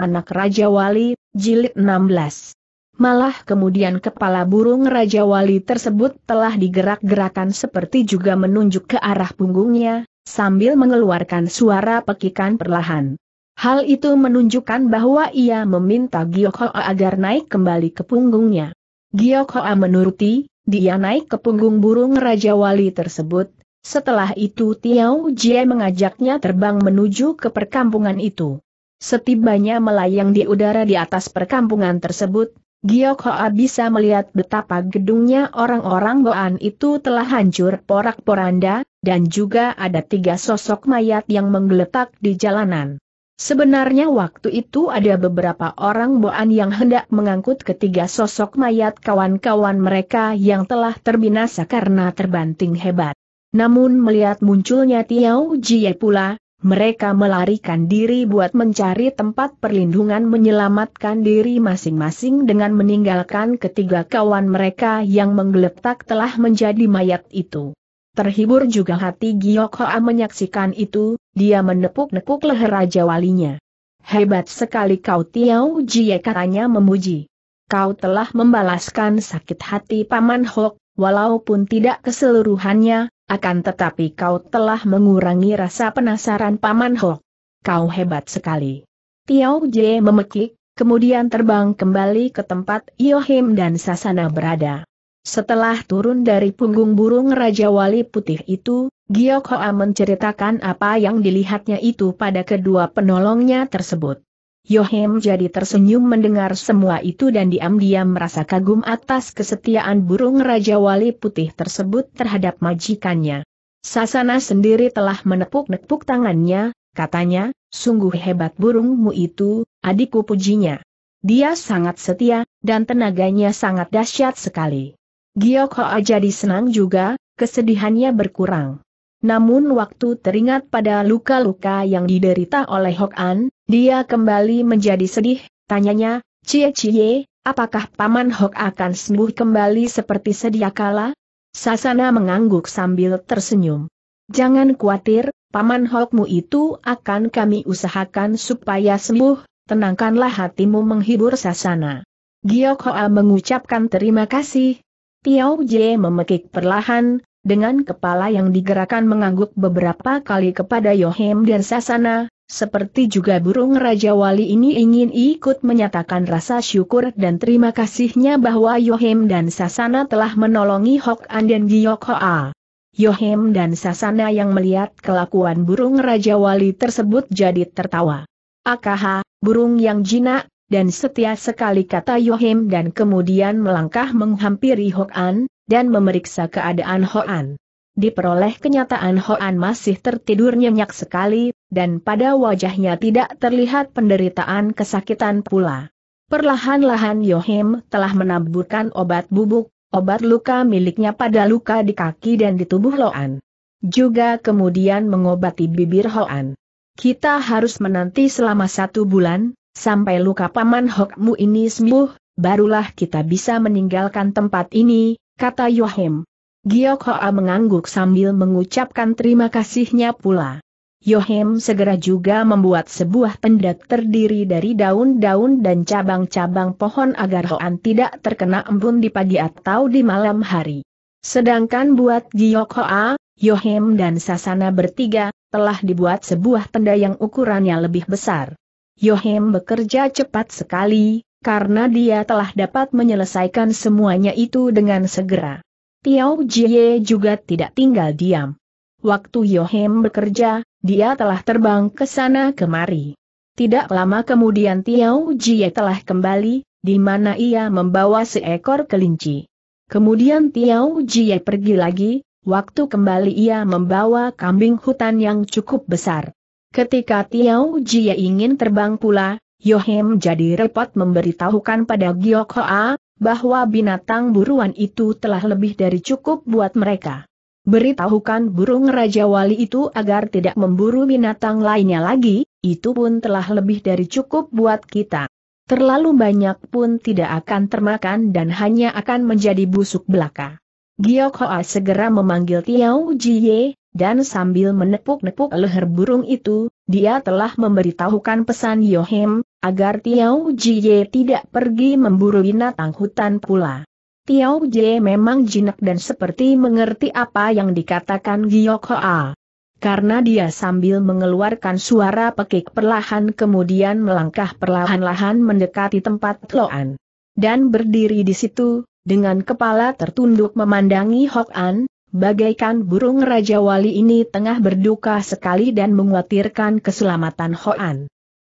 Anak Raja Wali, Jilid 16. Malah kemudian kepala burung Raja Wali tersebut telah digerak-gerakan seperti juga menunjuk ke arah punggungnya, sambil mengeluarkan suara pekikan perlahan. Hal itu menunjukkan bahwa ia meminta Giokhoa agar naik kembali ke punggungnya. Giokhoa menuruti, dia naik ke punggung burung Raja Wali tersebut, setelah itu Tiao Jie mengajaknya terbang menuju ke perkampungan itu. Setibanya melayang di udara di atas perkampungan tersebut, Giok Hoa bisa melihat betapa gedungnya orang-orang Goan itu telah hancur porak-poranda, dan juga ada tiga sosok mayat yang menggeletak di jalanan. Sebenarnya waktu itu ada beberapa orang Boan yang hendak mengangkut ketiga sosok mayat kawan-kawan mereka yang telah terbinasa karena terbanting hebat. Namun melihat munculnya Tiao Jie pula, mereka melarikan diri buat mencari tempat perlindungan menyelamatkan diri masing-masing dengan meninggalkan ketiga kawan mereka yang menggeletak telah menjadi mayat itu. Terhibur juga hati Giok Hoa menyaksikan itu, dia menepuk-nepuk leher Raja Walinya. Hebat sekali kau Tiau Jie katanya memuji. Kau telah membalaskan sakit hati Paman Hok, walaupun tidak keseluruhannya, akan tetapi kau telah mengurangi rasa penasaran Paman Ho. Kau hebat sekali. Tiao Jie memekik, kemudian terbang kembali ke tempat Yohim dan Sasana berada. Setelah turun dari punggung burung Raja Wali Putih itu, Giok Hoa menceritakan apa yang dilihatnya itu pada kedua penolongnya tersebut. Yohem jadi tersenyum mendengar semua itu dan diam-diam merasa kagum atas kesetiaan burung Raja Wali Putih tersebut terhadap majikannya. Sasana sendiri telah menepuk-nepuk tangannya, katanya, sungguh hebat burungmu itu, adikku pujinya. Dia sangat setia, dan tenaganya sangat dahsyat sekali. Gioho aja disenang juga, kesedihannya berkurang. Namun waktu teringat pada luka-luka yang diderita oleh Hok An, dia kembali menjadi sedih, tanyanya, Cie Cie, apakah Paman Hok akan sembuh kembali seperti sedia kala? Sasana mengangguk sambil tersenyum. Jangan khawatir, Paman Hokmu itu akan kami usahakan supaya sembuh, tenangkanlah hatimu menghibur Sasana. Giyok Hoa mengucapkan terima kasih. Tiao Jie memekik perlahan, dengan kepala yang digerakkan mengangguk beberapa kali kepada Yohem dan Sasana, seperti juga burung Raja Wali ini ingin ikut menyatakan rasa syukur dan terima kasihnya bahwa Yohem dan Sasana telah menolongi Hok An dan Giyok Hoa. Yohem dan Sasana yang melihat kelakuan burung Raja Wali tersebut jadi tertawa. Akaha, burung yang jinak, dan setia sekali kata Yohem dan kemudian melangkah menghampiri Hokan, dan memeriksa keadaan Hoan. Diperoleh kenyataan Hoan masih tertidur nyenyak sekali, dan pada wajahnya tidak terlihat penderitaan kesakitan pula. Perlahan-lahan Yohim telah menaburkan obat bubuk, obat luka miliknya pada luka di kaki dan di tubuh Loan. Juga kemudian mengobati bibir Hoan. Kita harus menanti selama satu bulan, sampai luka paman Hokmu ini sembuh, barulah kita bisa meninggalkan tempat ini, kata Yohim. Giok Hoa mengangguk sambil mengucapkan terima kasihnya pula. Yohim segera juga membuat sebuah tenda terdiri dari daun-daun dan cabang-cabang pohon agar Hoan tidak terkena embun di pagi atau di malam hari. Sedangkan buat Giok Hoa, Yohim dan Sasana bertiga, telah dibuat sebuah tenda yang ukurannya lebih besar. Yohim bekerja cepat sekali, karena dia telah dapat menyelesaikan semuanya itu dengan segera. Tiao Jie juga tidak tinggal diam. Waktu Yohem bekerja, dia telah terbang ke sana kemari. Tidak lama kemudian Tiao Jie telah kembali, di mana ia membawa seekor kelinci. Kemudian Tiao Jie pergi lagi, waktu kembali ia membawa kambing hutan yang cukup besar. Ketika Tiao Jie ingin terbang pula, Yohem jadi repot memberitahukan pada Giok Hoa, bahwa binatang buruan itu telah lebih dari cukup buat mereka. Beritahukan burung Raja Wali itu agar tidak memburu binatang lainnya lagi, itu pun telah lebih dari cukup buat kita. Terlalu banyak pun tidak akan termakan dan hanya akan menjadi busuk belaka. Giok Hoa segera memanggil Tiao Jie dan sambil menepuk-nepuk leher burung itu, dia telah memberitahukan pesan Yohem, agar Tiao Jie tidak pergi memburu binatang hutan pula. Tiao Jie memang jinak dan seperti mengerti apa yang dikatakan Giyok Hoa. Karena dia sambil mengeluarkan suara pekik perlahan kemudian melangkah perlahan-lahan mendekati tempat Loan. Dan berdiri di situ, dengan kepala tertunduk memandangi Hok An, bagaikan burung Raja Wali ini tengah berduka sekali dan menguatirkan keselamatan Hok An.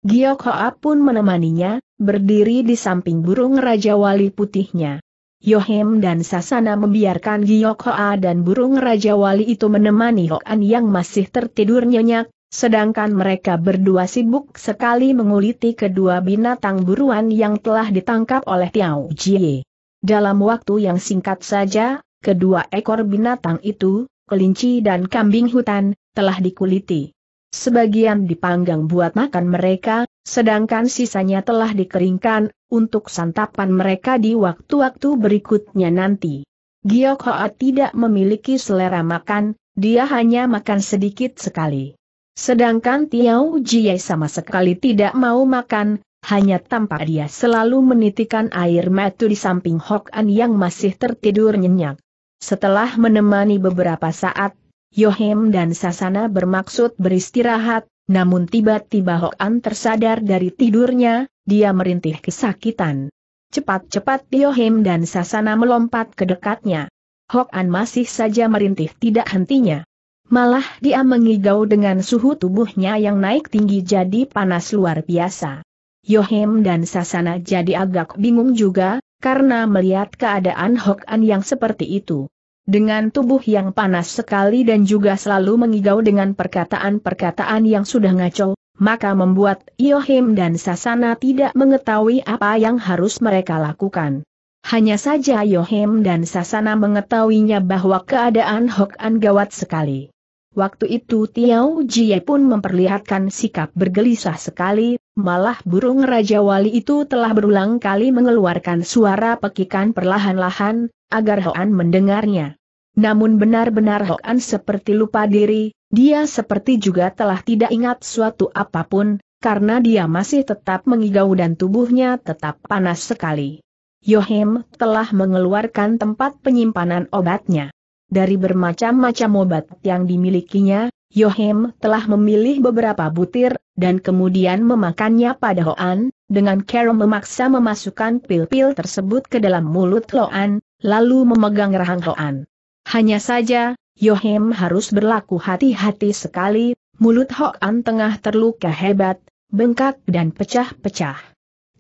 Gio Hoa pun menemaninya, berdiri di samping burung Raja Wali putihnya. Yohem dan Sasana membiarkan Gio Hoa dan burung Raja Wali itu menemani Hoan yang masih tertidur nyenyak, sedangkan mereka berdua sibuk sekali menguliti kedua binatang buruan yang telah ditangkap oleh Tiao Jie. Dalam waktu yang singkat saja, kedua ekor binatang itu, kelinci dan kambing hutan, telah dikuliti sebagian dipanggang buat makan mereka, sedangkan sisanya telah dikeringkan, untuk santapan mereka di waktu-waktu berikutnya nanti. Giyok Hoa tidak memiliki selera makan, dia hanya makan sedikit sekali. Sedangkan Tiau Jie sama sekali tidak mau makan, hanya tampak dia selalu menitikan air mata di samping Hokan yang masih tertidur nyenyak. Setelah menemani beberapa saat, Yohem dan Sasana bermaksud beristirahat, namun tiba-tiba Hoan tersadar dari tidurnya, dia merintih kesakitan. Cepat-cepat Yohem dan Sasana melompat ke dekatnya. Hoan masih saja merintih tidak hentinya. Malah dia mengigau dengan suhu tubuhnya yang naik tinggi jadi panas luar biasa. Yohem dan Sasana jadi agak bingung juga, karena melihat keadaan Hokan yang seperti itu. Dengan tubuh yang panas sekali dan juga selalu mengigau dengan perkataan-perkataan yang sudah ngaco, maka membuat Yohim dan Sasana tidak mengetahui apa yang harus mereka lakukan. Hanya saja Yohim dan Sasana mengetahuinya bahwa keadaan Hokan gawat sekali. Waktu itu Tiau Jie pun memperlihatkan sikap bergelisah sekali, malah burung Raja Wali itu telah berulang kali mengeluarkan suara pekikan perlahan-lahan, agar Hoan mendengarnya. Namun benar-benar Hoan oh. seperti lupa diri, dia seperti juga telah tidak ingat suatu apapun, karena dia masih tetap mengigau dan tubuhnya tetap panas sekali. Yohem telah mengeluarkan tempat penyimpanan obatnya. Dari bermacam-macam obat yang dimilikinya, Yohem telah memilih beberapa butir, dan kemudian memakannya pada Hoan, dengan cara memaksa memasukkan pil-pil tersebut ke dalam mulut Loan, lalu memegang rahang Hoan. Hanya saja, Yohem harus berlaku hati-hati sekali, mulut Hok An tengah terluka hebat, bengkak dan pecah-pecah.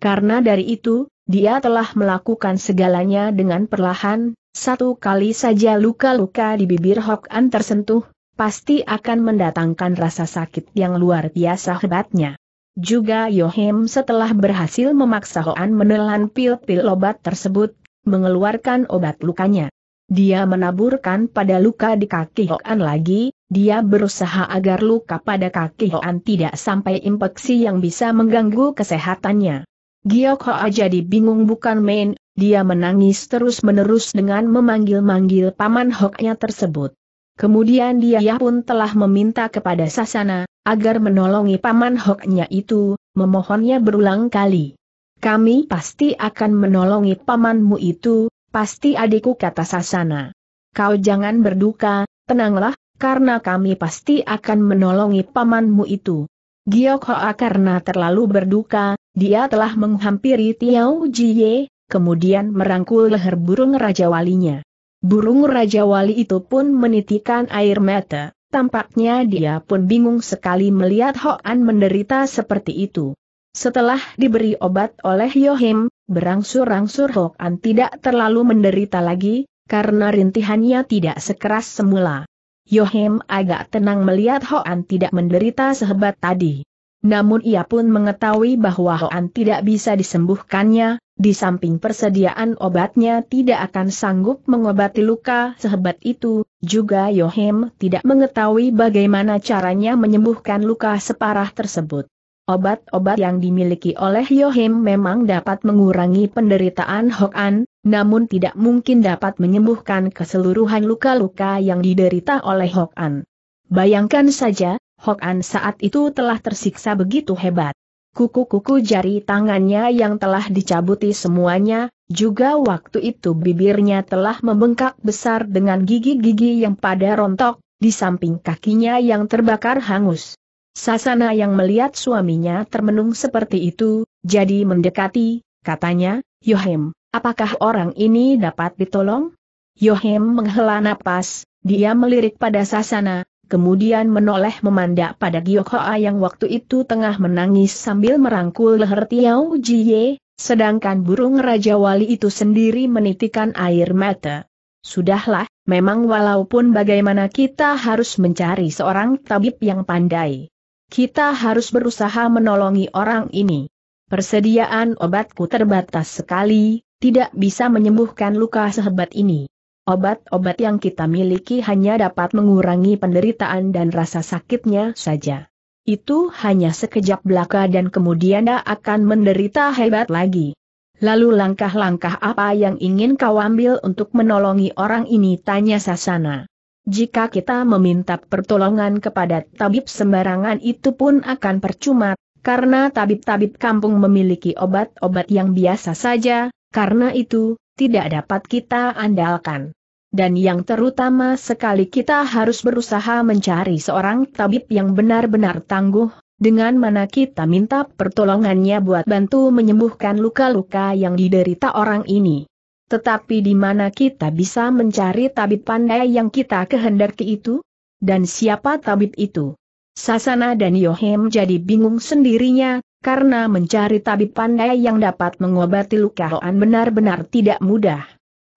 Karena dari itu, dia telah melakukan segalanya dengan perlahan, satu kali saja luka-luka di bibir Hok An tersentuh, pasti akan mendatangkan rasa sakit yang luar biasa hebatnya. Juga Yohem setelah berhasil memaksa Hoan menelan pil-pil obat tersebut, mengeluarkan obat lukanya. Dia menaburkan pada luka di kaki Hoan oh. lagi, dia berusaha agar luka pada kaki Hoan oh. tidak sampai infeksi yang bisa mengganggu kesehatannya. Giok Hoa jadi bingung bukan main, dia menangis terus-menerus dengan memanggil-manggil paman Hoknya tersebut. Kemudian dia ya pun telah meminta kepada Sasana, agar menolongi paman Hoknya itu, memohonnya berulang kali. Kami pasti akan menolongi pamanmu itu, Pasti adikku kata Sasana. Kau jangan berduka, tenanglah, karena kami pasti akan menolongi pamanmu itu. Giok Hoa karena terlalu berduka, dia telah menghampiri Tiao Jie, kemudian merangkul leher burung Raja Walinya. Burung Raja Wali itu pun menitikan air mata, tampaknya dia pun bingung sekali melihat Hoan menderita seperti itu. Setelah diberi obat oleh Yohim, Berangsur-angsur Hok An tidak terlalu menderita lagi, karena rintihannya tidak sekeras semula. Yohem agak tenang melihat Hok An tidak menderita sehebat tadi. Namun ia pun mengetahui bahwa Hok An tidak bisa disembuhkannya, di samping persediaan obatnya tidak akan sanggup mengobati luka sehebat itu, juga Yohem tidak mengetahui bagaimana caranya menyembuhkan luka separah tersebut. Obat-obat yang dimiliki oleh Yohim memang dapat mengurangi penderitaan Hokan, namun tidak mungkin dapat menyembuhkan keseluruhan luka-luka yang diderita oleh Hokan. Bayangkan saja, Hokan saat itu telah tersiksa begitu hebat. Kuku-kuku jari tangannya yang telah dicabuti semuanya, juga waktu itu bibirnya telah membengkak besar dengan gigi-gigi yang pada rontok, di samping kakinya yang terbakar hangus. Sasana yang melihat suaminya termenung seperti itu, jadi mendekati, katanya, Yohem, apakah orang ini dapat ditolong? Yohem menghela napas, dia melirik pada Sasana, kemudian menoleh memandang pada Giyokhoa yang waktu itu tengah menangis sambil merangkul leher Tiau Jiye, sedangkan burung Raja Wali itu sendiri menitikan air mata. Sudahlah, memang walaupun bagaimana kita harus mencari seorang tabib yang pandai. Kita harus berusaha menolongi orang ini. Persediaan obatku terbatas sekali, tidak bisa menyembuhkan luka sehebat ini. Obat-obat yang kita miliki hanya dapat mengurangi penderitaan dan rasa sakitnya saja. Itu hanya sekejap belaka dan kemudian dia akan menderita hebat lagi. Lalu langkah-langkah apa yang ingin kau ambil untuk menolongi orang ini tanya Sasana. Jika kita meminta pertolongan kepada tabib sembarangan itu pun akan percuma, karena tabib-tabib kampung memiliki obat-obat yang biasa saja, karena itu, tidak dapat kita andalkan. Dan yang terutama sekali kita harus berusaha mencari seorang tabib yang benar-benar tangguh, dengan mana kita minta pertolongannya buat bantu menyembuhkan luka-luka yang diderita orang ini. Tetapi di mana kita bisa mencari tabib pandai yang kita kehendaki itu? Dan siapa tabib itu? Sasana dan Yohem jadi bingung sendirinya, karena mencari tabib pandai yang dapat mengobati luka Hoan benar-benar tidak mudah.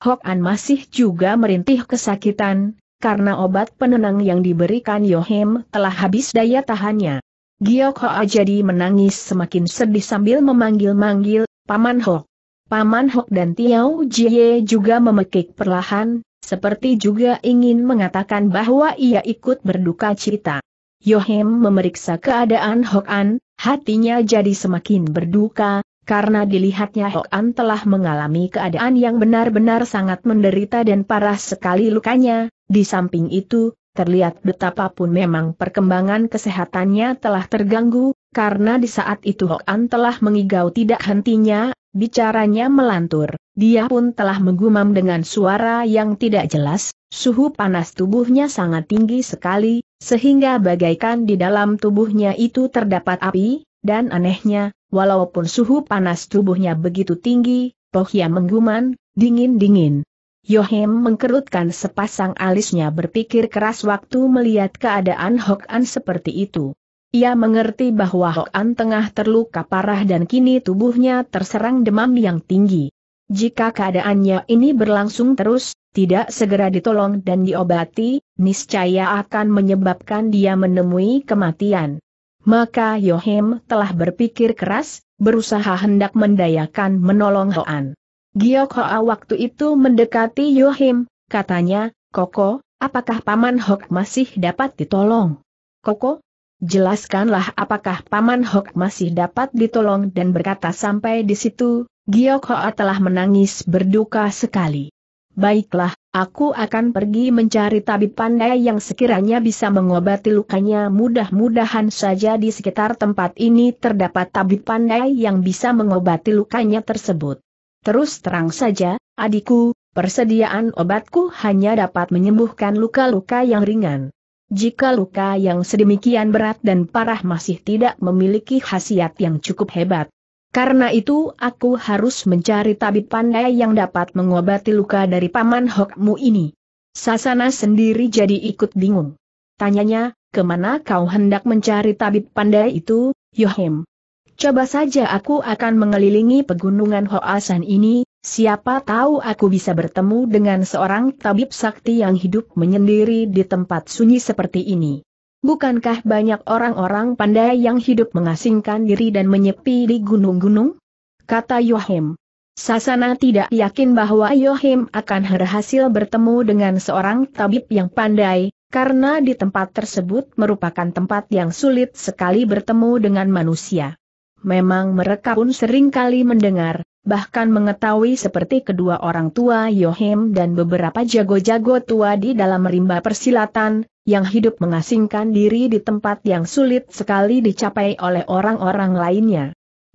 Hoan masih juga merintih kesakitan, karena obat penenang yang diberikan Yohem telah habis daya tahannya. Giyok Hoa jadi menangis semakin sedih sambil memanggil-manggil, Paman Hok. Paman Hok dan Tiau Jie juga memekik perlahan, seperti juga ingin mengatakan bahwa ia ikut berduka cita. Yohem memeriksa keadaan Hok An, hatinya jadi semakin berduka, karena dilihatnya Hok An telah mengalami keadaan yang benar-benar sangat menderita dan parah sekali lukanya, di samping itu, terlihat betapapun memang perkembangan kesehatannya telah terganggu, karena di saat itu Hoan oh. telah mengigau tidak hentinya, bicaranya melantur. Dia pun telah menggumam dengan suara yang tidak jelas, suhu panas tubuhnya sangat tinggi sekali, sehingga bagaikan di dalam tubuhnya itu terdapat api, dan anehnya, walaupun suhu panas tubuhnya begitu tinggi, Pohya menggumam dingin-dingin. Yohem mengkerutkan sepasang alisnya berpikir keras waktu melihat keadaan Hokan seperti itu. Ia mengerti bahwa Hoan tengah terluka parah dan kini tubuhnya terserang demam yang tinggi. Jika keadaannya ini berlangsung terus, tidak segera ditolong dan diobati, niscaya akan menyebabkan dia menemui kematian. Maka Yohem telah berpikir keras, berusaha hendak mendayakan menolong Hoan. Giok Hoa waktu itu mendekati Yohim, katanya, Koko, apakah Paman Hok masih dapat ditolong? Koko, Jelaskanlah apakah Paman Hok masih dapat ditolong dan berkata sampai di situ, Giok Hoa telah menangis berduka sekali. Baiklah, aku akan pergi mencari tabib pandai yang sekiranya bisa mengobati lukanya mudah-mudahan saja di sekitar tempat ini terdapat tabib pandai yang bisa mengobati lukanya tersebut. Terus terang saja, adikku, persediaan obatku hanya dapat menyembuhkan luka-luka yang ringan. Jika luka yang sedemikian berat dan parah masih tidak memiliki khasiat yang cukup hebat. Karena itu aku harus mencari tabib pandai yang dapat mengobati luka dari paman Hokmu ini. Sasana sendiri jadi ikut bingung. Tanyanya, kemana kau hendak mencari tabib pandai itu, Yohim? Coba saja aku akan mengelilingi pegunungan Hoasan ini, Siapa tahu aku bisa bertemu dengan seorang tabib sakti yang hidup menyendiri di tempat sunyi seperti ini. Bukankah banyak orang-orang pandai yang hidup mengasingkan diri dan menyepi di gunung-gunung? Kata Yohim. Sasana tidak yakin bahwa Yohim akan berhasil bertemu dengan seorang tabib yang pandai, karena di tempat tersebut merupakan tempat yang sulit sekali bertemu dengan manusia. Memang mereka pun seringkali mendengar, bahkan mengetahui seperti kedua orang tua Yohim dan beberapa jago-jago tua di dalam rimba persilatan, yang hidup mengasingkan diri di tempat yang sulit sekali dicapai oleh orang-orang lainnya.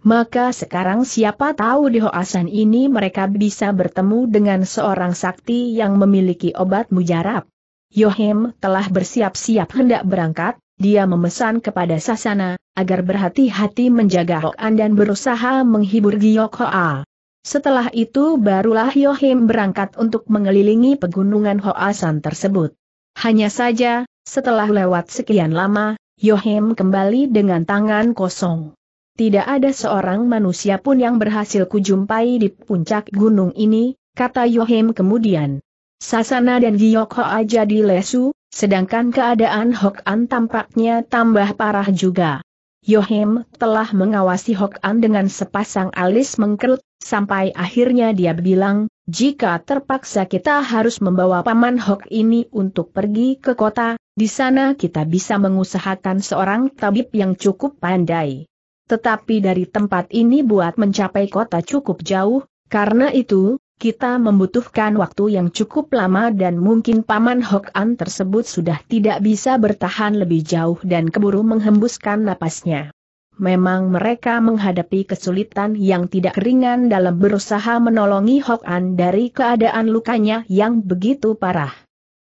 Maka sekarang siapa tahu di Hoasan ini mereka bisa bertemu dengan seorang sakti yang memiliki obat mujarab. Yohim telah bersiap-siap hendak berangkat, dia memesan kepada Sasana, agar berhati-hati menjaga Hoan dan berusaha menghibur Giyok Hoa. Setelah itu barulah Yohim berangkat untuk mengelilingi pegunungan Hoasan tersebut. Hanya saja, setelah lewat sekian lama, Yohim kembali dengan tangan kosong. Tidak ada seorang manusia pun yang berhasil kujumpai di puncak gunung ini, kata Yohim kemudian. Sasana dan Giyok Hoa jadi lesu, Sedangkan keadaan Hok An tampaknya tambah parah juga. Yohim telah mengawasi Hok An dengan sepasang alis mengkerut, sampai akhirnya dia bilang, jika terpaksa kita harus membawa paman Hok ini untuk pergi ke kota, di sana kita bisa mengusahakan seorang tabib yang cukup pandai. Tetapi dari tempat ini buat mencapai kota cukup jauh, karena itu, kita membutuhkan waktu yang cukup lama dan mungkin Paman Hok An tersebut sudah tidak bisa bertahan lebih jauh dan keburu menghembuskan napasnya. Memang mereka menghadapi kesulitan yang tidak ringan dalam berusaha menolongi Hok An dari keadaan lukanya yang begitu parah.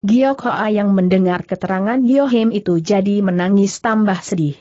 Giok Hoa yang mendengar keterangan Yohim itu jadi menangis tambah sedih.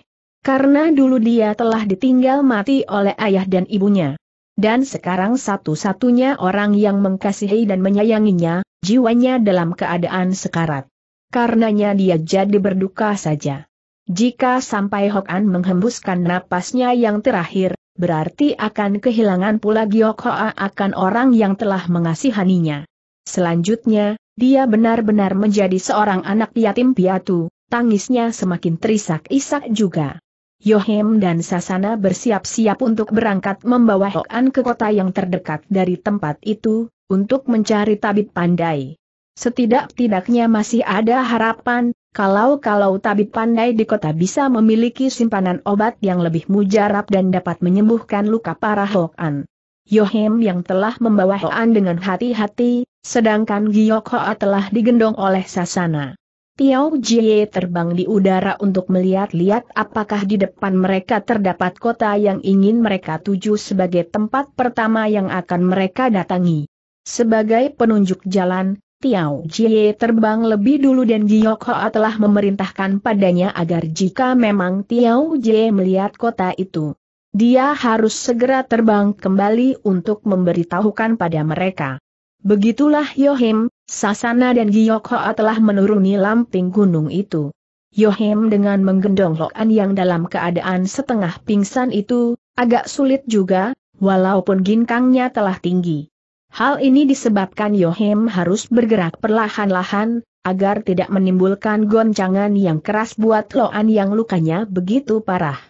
Karena dulu dia telah ditinggal mati oleh ayah dan ibunya dan sekarang satu-satunya orang yang mengasihi dan menyayanginya, jiwanya dalam keadaan sekarat. Karenanya dia jadi berduka saja. Jika sampai Hok An menghembuskan napasnya yang terakhir, berarti akan kehilangan pula Giok Hoa akan orang yang telah mengasihaninya. Selanjutnya, dia benar-benar menjadi seorang anak yatim piatu, tangisnya semakin terisak-isak juga. Yohem dan Sasana bersiap-siap untuk berangkat membawa Hoan ke kota yang terdekat dari tempat itu, untuk mencari tabib pandai. Setidak-tidaknya masih ada harapan, kalau-kalau tabib pandai di kota bisa memiliki simpanan obat yang lebih mujarab dan dapat menyembuhkan luka parah Hoan. Yohem yang telah membawa Hoan dengan hati-hati, sedangkan Giyok telah digendong oleh Sasana. Piao Jie terbang di udara untuk melihat-lihat apakah di depan mereka terdapat kota yang ingin mereka tuju sebagai tempat pertama yang akan mereka datangi. Sebagai penunjuk jalan, Tiao Jie terbang lebih dulu dan Giyok Hoa telah memerintahkan padanya agar jika memang Tiao Jie melihat kota itu, dia harus segera terbang kembali untuk memberitahukan pada mereka. Begitulah Yohim, Sasana dan Giyokhoa telah menuruni lamping gunung itu. Yohim dengan menggendong Loan yang dalam keadaan setengah pingsan itu, agak sulit juga, walaupun ginkangnya telah tinggi. Hal ini disebabkan Yohim harus bergerak perlahan-lahan, agar tidak menimbulkan goncangan yang keras buat Loan yang lukanya begitu parah.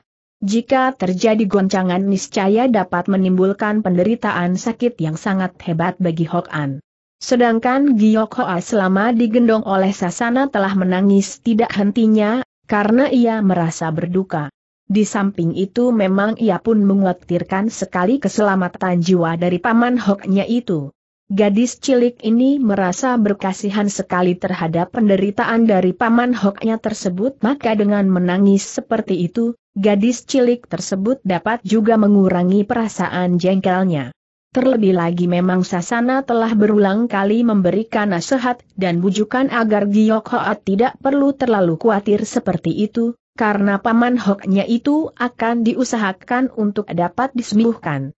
Jika terjadi goncangan niscaya dapat menimbulkan penderitaan sakit yang sangat hebat bagi Hok An. Sedangkan Giyok Hoa selama digendong oleh Sasana telah menangis tidak hentinya, karena ia merasa berduka. Di samping itu memang ia pun mengkhawatirkan sekali keselamatan jiwa dari paman Hoknya itu. Gadis cilik ini merasa berkasihan sekali terhadap penderitaan dari paman Hoknya tersebut maka dengan menangis seperti itu, gadis cilik tersebut dapat juga mengurangi perasaan jengkelnya. Terlebih lagi memang Sasana telah berulang kali memberikan nasihat dan bujukan agar Giyok Hoat tidak perlu terlalu khawatir seperti itu, karena paman Hoknya itu akan diusahakan untuk dapat disembuhkan.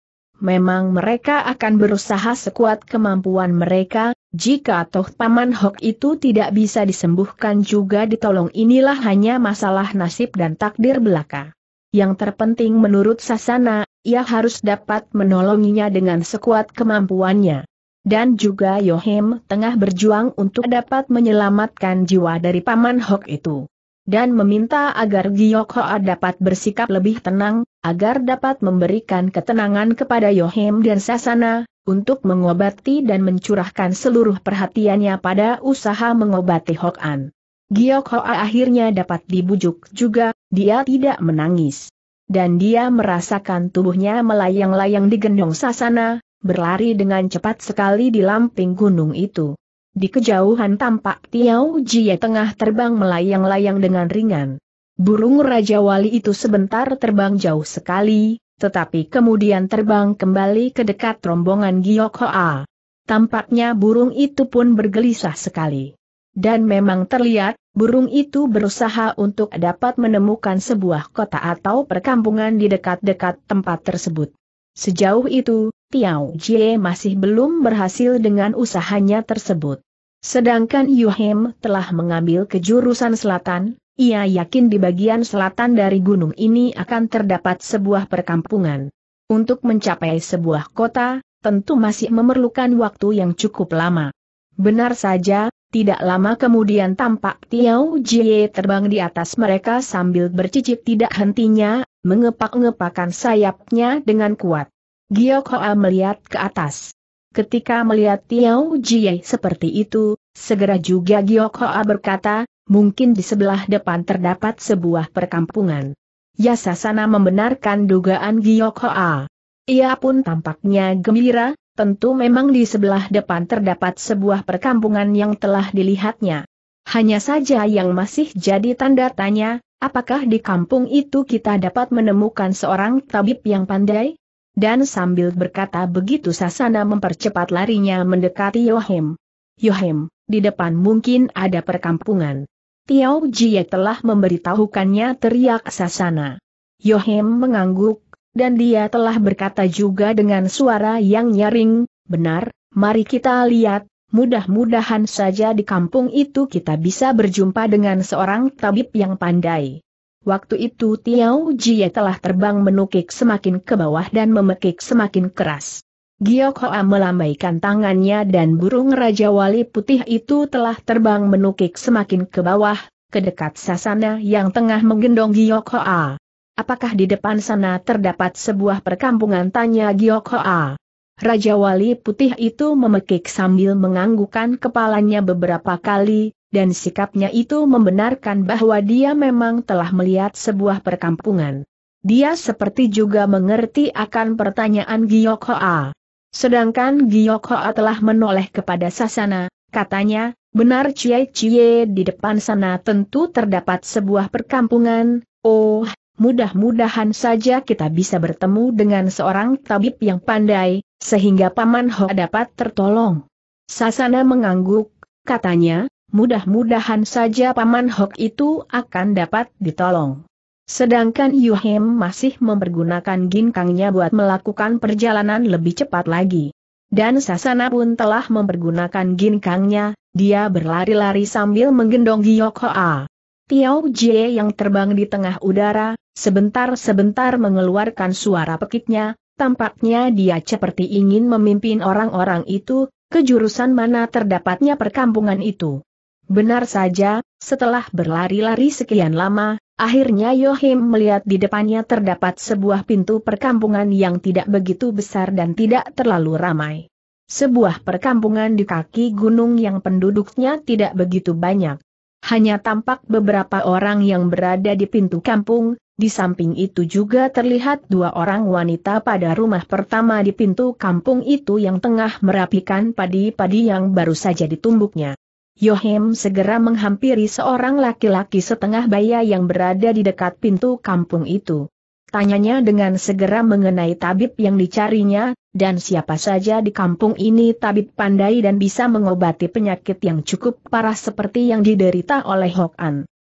Memang mereka akan berusaha sekuat kemampuan mereka, jika toh Paman Hok itu tidak bisa disembuhkan juga ditolong inilah hanya masalah nasib dan takdir belaka. Yang terpenting menurut Sasana, ia harus dapat menolonginya dengan sekuat kemampuannya. Dan juga Yohem tengah berjuang untuk dapat menyelamatkan jiwa dari Paman Hok itu dan meminta agar Hoa dapat bersikap lebih tenang, agar dapat memberikan ketenangan kepada Yohem dan Sasana, untuk mengobati dan mencurahkan seluruh perhatiannya pada usaha mengobati Hok An. Giok Hoa akhirnya dapat dibujuk juga, dia tidak menangis. Dan dia merasakan tubuhnya melayang-layang di gendong sasana, berlari dengan cepat sekali di lamping gunung itu. Di kejauhan tampak Tiao Jie tengah terbang melayang-layang dengan ringan. Burung Raja Wali itu sebentar terbang jauh sekali, tetapi kemudian terbang kembali ke dekat rombongan Giok Hoa. Tampaknya burung itu pun bergelisah sekali. Dan memang terlihat, burung itu berusaha untuk dapat menemukan sebuah kota atau perkampungan di dekat-dekat tempat tersebut. Sejauh itu, Tiao Jie masih belum berhasil dengan usahanya tersebut. Sedangkan Yuhem telah mengambil kejurusan selatan, ia yakin di bagian selatan dari gunung ini akan terdapat sebuah perkampungan. Untuk mencapai sebuah kota, tentu masih memerlukan waktu yang cukup lama. Benar saja, tidak lama kemudian tampak Tiao Jie terbang di atas mereka sambil bercicik tidak hentinya, mengepak-ngepakan sayapnya dengan kuat. Giok Hoa melihat ke atas. Ketika melihat Tiao Jie seperti itu, segera juga Giok Hoa berkata, mungkin di sebelah depan terdapat sebuah perkampungan. Ya, Sasana membenarkan dugaan Giyok Hoa. Ia pun tampaknya gembira, tentu memang di sebelah depan terdapat sebuah perkampungan yang telah dilihatnya. Hanya saja yang masih jadi tanda tanya, apakah di kampung itu kita dapat menemukan seorang tabib yang pandai? Dan sambil berkata begitu Sasana mempercepat larinya mendekati Yohem. Yohem, di depan mungkin ada perkampungan. Tiao Jie telah memberitahukannya teriak Sasana. Yohem mengangguk, dan dia telah berkata juga dengan suara yang nyaring, benar, mari kita lihat, mudah-mudahan saja di kampung itu kita bisa berjumpa dengan seorang tabib yang pandai. Waktu itu Tiao Jie telah terbang menukik semakin ke bawah dan memekik semakin keras. Giok Hoa melambaikan tangannya dan burung Raja Wali Putih itu telah terbang menukik semakin ke bawah, ke dekat sasana yang tengah menggendong Giok Hoa. Apakah di depan sana terdapat sebuah perkampungan tanya Giok Hoa? Raja Wali Putih itu memekik sambil menganggukan kepalanya beberapa kali, dan sikapnya itu membenarkan bahwa dia memang telah melihat sebuah perkampungan. Dia seperti juga mengerti akan pertanyaan Giok Hoa. Sedangkan Giok Hoa telah menoleh kepada Sasana, katanya, benar Cie Cie di depan sana tentu terdapat sebuah perkampungan, oh, mudah-mudahan saja kita bisa bertemu dengan seorang tabib yang pandai, sehingga Paman Ho dapat tertolong. Sasana mengangguk, katanya, mudah-mudahan saja Paman Hok itu akan dapat ditolong. Sedangkan Yuhim masih mempergunakan ginkangnya buat melakukan perjalanan lebih cepat lagi. Dan Sasana pun telah mempergunakan ginkangnya, dia berlari-lari sambil menggendong Giyok Hoa. Tiao Jie yang terbang di tengah udara, sebentar-sebentar mengeluarkan suara pekiknya, tampaknya dia seperti ingin memimpin orang-orang itu, ke jurusan mana terdapatnya perkampungan itu. Benar saja, setelah berlari-lari sekian lama, Akhirnya Yohim melihat di depannya terdapat sebuah pintu perkampungan yang tidak begitu besar dan tidak terlalu ramai. Sebuah perkampungan di kaki gunung yang penduduknya tidak begitu banyak. Hanya tampak beberapa orang yang berada di pintu kampung, di samping itu juga terlihat dua orang wanita pada rumah pertama di pintu kampung itu yang tengah merapikan padi-padi yang baru saja ditumbuknya. Yohim segera menghampiri seorang laki-laki setengah baya yang berada di dekat pintu kampung itu. Tanyanya dengan segera mengenai tabib yang dicarinya, dan siapa saja di kampung ini tabib pandai dan bisa mengobati penyakit yang cukup parah seperti yang diderita oleh Hok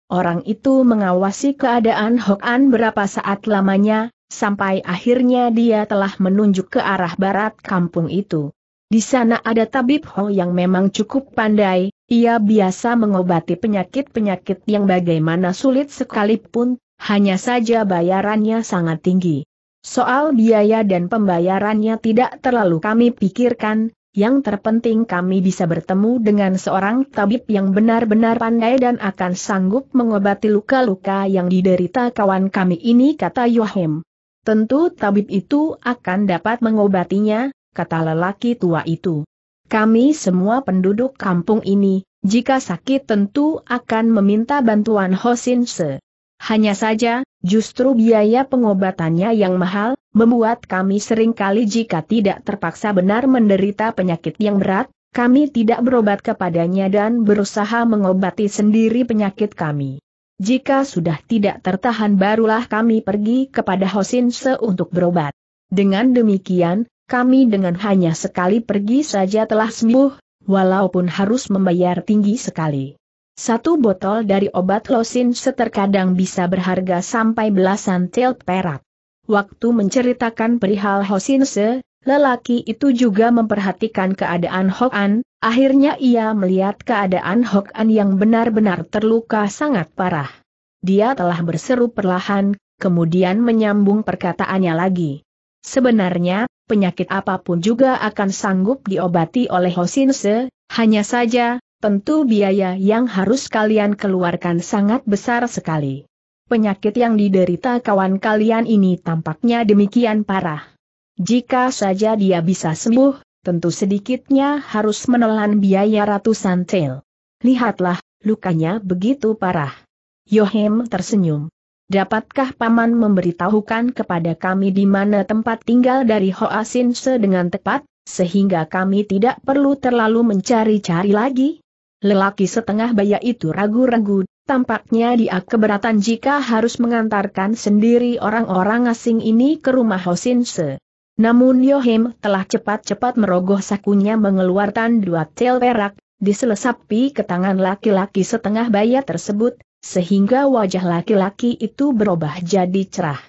Orang itu mengawasi keadaan Hok berapa saat lamanya, sampai akhirnya dia telah menunjuk ke arah barat kampung itu. Di sana ada tabib Ho yang memang cukup pandai, ia biasa mengobati penyakit-penyakit yang bagaimana sulit sekalipun, hanya saja bayarannya sangat tinggi. Soal biaya dan pembayarannya tidak terlalu kami pikirkan, yang terpenting kami bisa bertemu dengan seorang tabib yang benar-benar pandai dan akan sanggup mengobati luka-luka yang diderita kawan kami ini kata Yohem. Tentu tabib itu akan dapat mengobatinya, kata lelaki tua itu. Kami semua penduduk kampung ini, jika sakit tentu akan meminta bantuan Hosin Se. Hanya saja, justru biaya pengobatannya yang mahal, membuat kami seringkali jika tidak terpaksa benar menderita penyakit yang berat, kami tidak berobat kepadanya dan berusaha mengobati sendiri penyakit kami. Jika sudah tidak tertahan barulah kami pergi kepada Hosin Se untuk berobat. Dengan demikian, kami dengan hanya sekali pergi saja telah sembuh, walaupun harus membayar tinggi sekali. Satu botol dari obat losin seterkadang bisa berharga sampai belasan tel perak. Waktu menceritakan perihal Hosin se, lelaki itu juga memperhatikan keadaan Hokan, akhirnya ia melihat keadaan Hokan yang benar-benar terluka sangat parah. Dia telah berseru perlahan kemudian menyambung perkataannya lagi. Sebenarnya, penyakit apapun juga akan sanggup diobati oleh Hosinse, hanya saja, tentu biaya yang harus kalian keluarkan sangat besar sekali. Penyakit yang diderita kawan kalian ini tampaknya demikian parah. Jika saja dia bisa sembuh, tentu sedikitnya harus menelan biaya ratusan tel. Lihatlah, lukanya begitu parah. Yohem tersenyum. Dapatkah Paman memberitahukan kepada kami di mana tempat tinggal dari Hoa Se dengan tepat, sehingga kami tidak perlu terlalu mencari-cari lagi? Lelaki setengah baya itu ragu-ragu, tampaknya dia keberatan jika harus mengantarkan sendiri orang-orang asing ini ke rumah Sin Se. Namun Yohim telah cepat-cepat merogoh sakunya mengeluarkan dua tel perak, diselesapi ke tangan laki-laki setengah baya tersebut, sehingga wajah laki-laki itu berubah jadi cerah.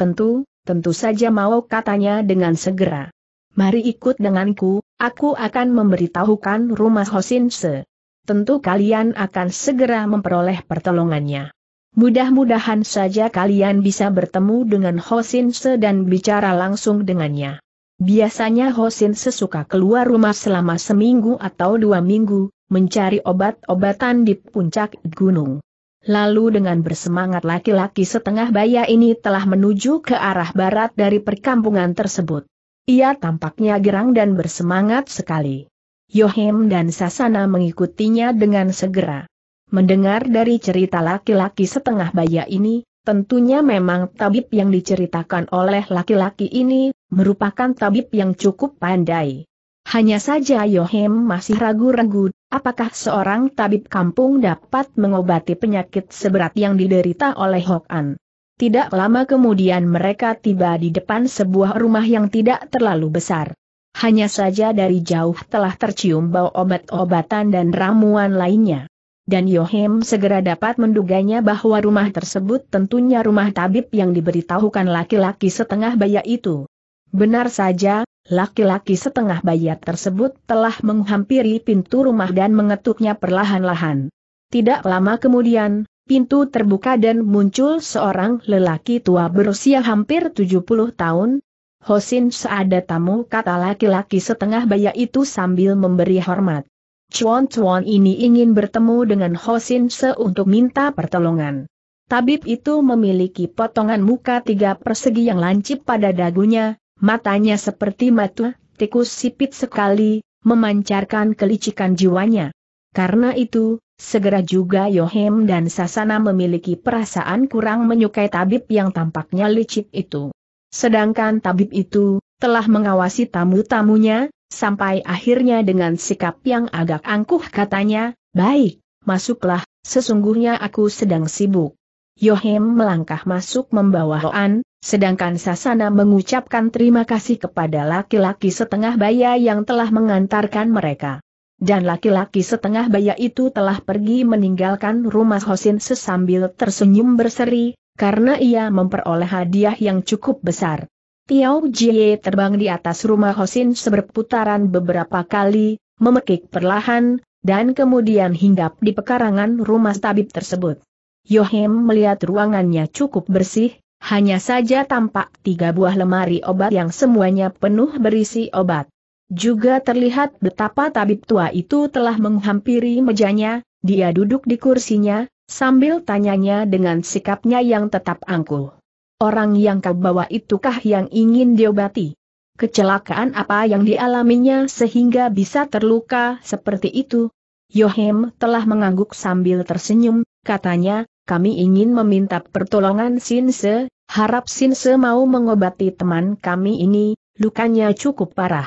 Tentu, tentu saja mau katanya dengan segera. Mari ikut denganku, aku akan memberitahukan rumah Hosinse. Tentu kalian akan segera memperoleh pertolongannya. Mudah-mudahan saja kalian bisa bertemu dengan Hosinse dan bicara langsung dengannya. Biasanya Hosinse suka keluar rumah selama seminggu atau dua minggu, mencari obat-obatan di puncak gunung. Lalu dengan bersemangat laki-laki setengah baya ini telah menuju ke arah barat dari perkampungan tersebut. Ia tampaknya girang dan bersemangat sekali. Yohem dan Sasana mengikutinya dengan segera. Mendengar dari cerita laki-laki setengah baya ini, tentunya memang tabib yang diceritakan oleh laki-laki ini, merupakan tabib yang cukup pandai. Hanya saja Yohem masih ragu-ragu Apakah seorang tabib kampung dapat mengobati penyakit seberat yang diderita oleh Hok Tidak lama kemudian mereka tiba di depan sebuah rumah yang tidak terlalu besar. Hanya saja dari jauh telah tercium bau obat-obatan dan ramuan lainnya. Dan Yohim segera dapat menduganya bahwa rumah tersebut tentunya rumah tabib yang diberitahukan laki-laki setengah baya itu. Benar saja, Laki-laki setengah bayat tersebut telah menghampiri pintu rumah dan mengetuknya perlahan-lahan. Tidak lama kemudian, pintu terbuka dan muncul seorang lelaki tua berusia hampir 70 tahun. Hosin seada tamu kata laki-laki setengah bayat itu sambil memberi hormat. Cuan-cuan ini ingin bertemu dengan Hosin Se untuk minta pertolongan. Tabib itu memiliki potongan muka tiga persegi yang lancip pada dagunya, Matanya seperti mata, tikus sipit sekali, memancarkan kelicikan jiwanya. Karena itu, segera juga Yohem dan Sasana memiliki perasaan kurang menyukai tabib yang tampaknya licik itu. Sedangkan tabib itu, telah mengawasi tamu-tamunya, sampai akhirnya dengan sikap yang agak angkuh katanya, baik, masuklah, sesungguhnya aku sedang sibuk. Yohem melangkah masuk membawa Hoan, Sedangkan Sasana mengucapkan terima kasih kepada laki-laki setengah baya yang telah mengantarkan mereka. Dan laki-laki setengah baya itu telah pergi meninggalkan rumah Hosin sesambil tersenyum berseri, karena ia memperoleh hadiah yang cukup besar. Tiao Jie terbang di atas rumah Hosin seberputaran beberapa kali, memekik perlahan, dan kemudian hinggap di pekarangan rumah tabib tersebut. Yohem melihat ruangannya cukup bersih, hanya saja tampak tiga buah lemari obat yang semuanya penuh berisi obat. Juga terlihat betapa tabib tua itu telah menghampiri mejanya, dia duduk di kursinya, sambil tanyanya dengan sikapnya yang tetap angkuh. Orang yang kau bawa itukah yang ingin diobati? Kecelakaan apa yang dialaminya sehingga bisa terluka seperti itu? Yohem telah mengangguk sambil tersenyum, katanya, kami ingin meminta pertolongan Sinse, harap Sinse mau mengobati teman kami ini, lukanya cukup parah.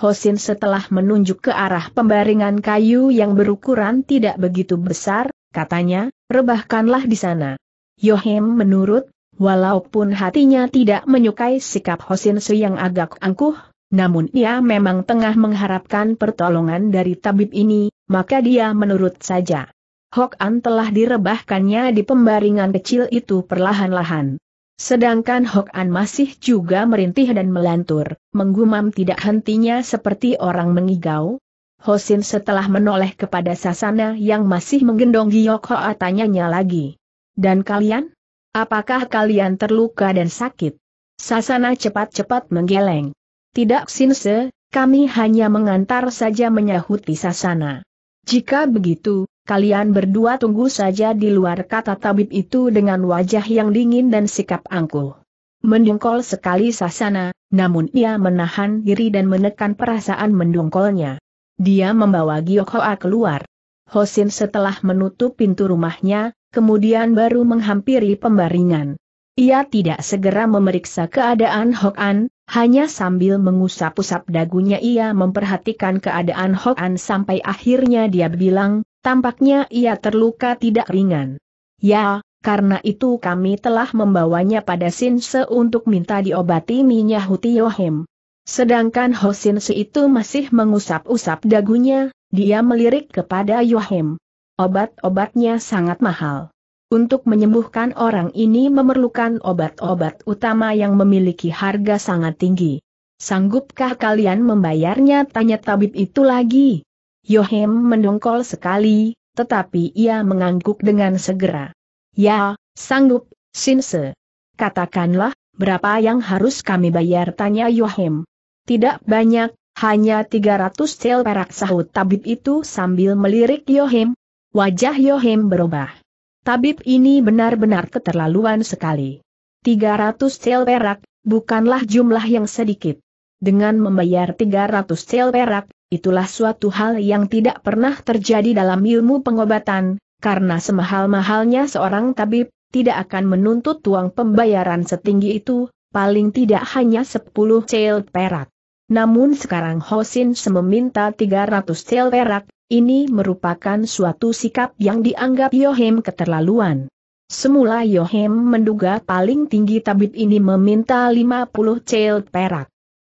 Hosin setelah menunjuk ke arah pembaringan kayu yang berukuran tidak begitu besar, katanya, rebahkanlah di sana. Yohem menurut, walaupun hatinya tidak menyukai sikap Hosin yang agak angkuh, namun ia memang tengah mengharapkan pertolongan dari tabib ini, maka dia menurut saja. Hok An telah direbahkannya di pembaringan kecil itu perlahan-lahan. Sedangkan Hok An masih juga merintih dan melantur, menggumam tidak hentinya seperti orang mengigau. Hosin setelah menoleh kepada Sasana yang masih menggendong Giyok Hoa tanyanya lagi. Dan kalian? Apakah kalian terluka dan sakit? Sasana cepat-cepat menggeleng. Tidak Sinse, kami hanya mengantar saja menyahuti Sasana. Jika begitu, kalian berdua tunggu saja di luar kata tabib itu dengan wajah yang dingin dan sikap angkuh. Mendungkol sekali Sasana, namun ia menahan diri dan menekan perasaan mendungkolnya. Dia membawa Giokhoa keluar. Hosin setelah menutup pintu rumahnya, kemudian baru menghampiri pembaringan. Ia tidak segera memeriksa keadaan Hok An, hanya sambil mengusap-usap dagunya ia memperhatikan keadaan Hok An sampai akhirnya dia bilang, Tampaknya ia terluka tidak ringan. Ya, karena itu kami telah membawanya pada Sinse untuk minta diobati minyak Minyahuti Yohem. Sedangkan Hosinse itu masih mengusap-usap dagunya, dia melirik kepada Yohem. Obat-obatnya sangat mahal. Untuk menyembuhkan orang ini memerlukan obat-obat utama yang memiliki harga sangat tinggi. Sanggupkah kalian membayarnya? Tanya tabib itu lagi. Yohem mendongkol sekali, tetapi ia mengangguk dengan segera. Ya, sanggup, Sinse. Katakanlah, berapa yang harus kami bayar tanya Yohem. Tidak banyak, hanya 300 sel perak sahut tabib itu sambil melirik Yohem. Wajah Yohem berubah. Tabib ini benar-benar keterlaluan sekali. 300 sel perak, bukanlah jumlah yang sedikit. Dengan membayar 300 sel perak, Itulah suatu hal yang tidak pernah terjadi dalam ilmu pengobatan, karena semahal-mahalnya seorang tabib, tidak akan menuntut tuang pembayaran setinggi itu, paling tidak hanya 10 cel perak. Namun sekarang Hosin meminta 300 cel perak, ini merupakan suatu sikap yang dianggap Yohem keterlaluan. Semula Yohem menduga paling tinggi tabib ini meminta 50 cel perak.